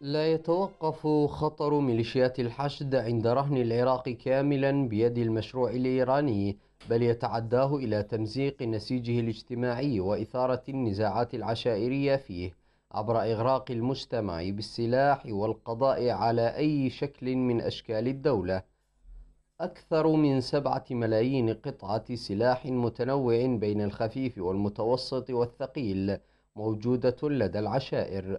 لا يتوقف خطر ميليشيات الحشد عند رهن العراق كاملا بيد المشروع الإيراني بل يتعداه إلى تمزيق نسيجه الاجتماعي وإثارة النزاعات العشائرية فيه عبر إغراق المجتمع بالسلاح والقضاء على أي شكل من أشكال الدولة أكثر من سبعة ملايين قطعة سلاح متنوع بين الخفيف والمتوسط والثقيل موجودة لدى العشائر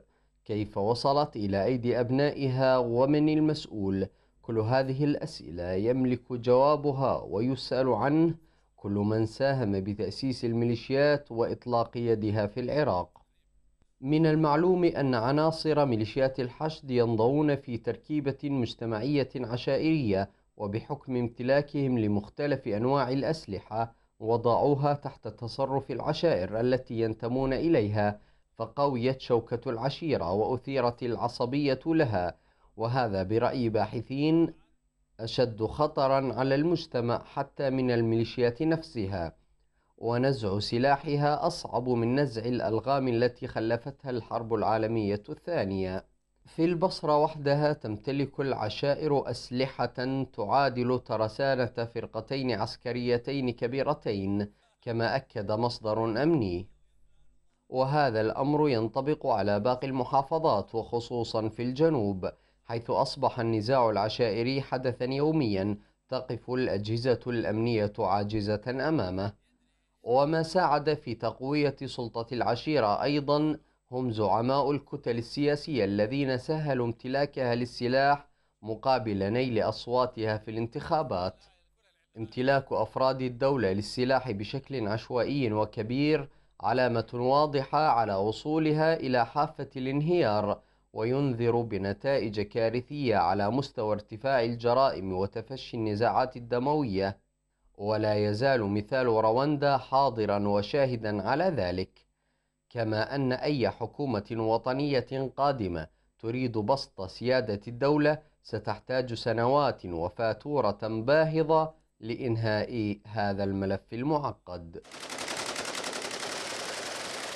كيف وصلت إلى أيدي أبنائها ومن المسؤول كل هذه الأسئلة يملك جوابها ويسأل عنه كل من ساهم بتأسيس الميليشيات وإطلاق يدها في العراق من المعلوم أن عناصر ميليشيات الحشد ينضون في تركيبة مجتمعية عشائرية وبحكم امتلاكهم لمختلف أنواع الأسلحة وضعوها تحت تصرف العشائر التي ينتمون إليها فقويت شوكة العشيرة وأثيرت العصبية لها وهذا برأي باحثين أشد خطرا على المجتمع حتى من الميليشيات نفسها ونزع سلاحها أصعب من نزع الألغام التي خلفتها الحرب العالمية الثانية في البصرة وحدها تمتلك العشائر أسلحة تعادل ترسانة فرقتين عسكريتين كبيرتين كما أكد مصدر أمني وهذا الأمر ينطبق على باقي المحافظات وخصوصا في الجنوب حيث أصبح النزاع العشائري حدثا يوميا تقف الأجهزة الأمنية عاجزة أمامه وما ساعد في تقوية سلطة العشيرة أيضا هم زعماء الكتل السياسية الذين سهلوا امتلاكها للسلاح مقابل نيل أصواتها في الانتخابات امتلاك أفراد الدولة للسلاح بشكل عشوائي وكبير علامة واضحة على وصولها إلى حافة الانهيار وينذر بنتائج كارثية على مستوى ارتفاع الجرائم وتفشي النزاعات الدموية ولا يزال مثال رواندا حاضرا وشاهدا على ذلك كما أن أي حكومة وطنية قادمة تريد بسط سيادة الدولة ستحتاج سنوات وفاتورة باهظة لإنهاء هذا الملف المعقد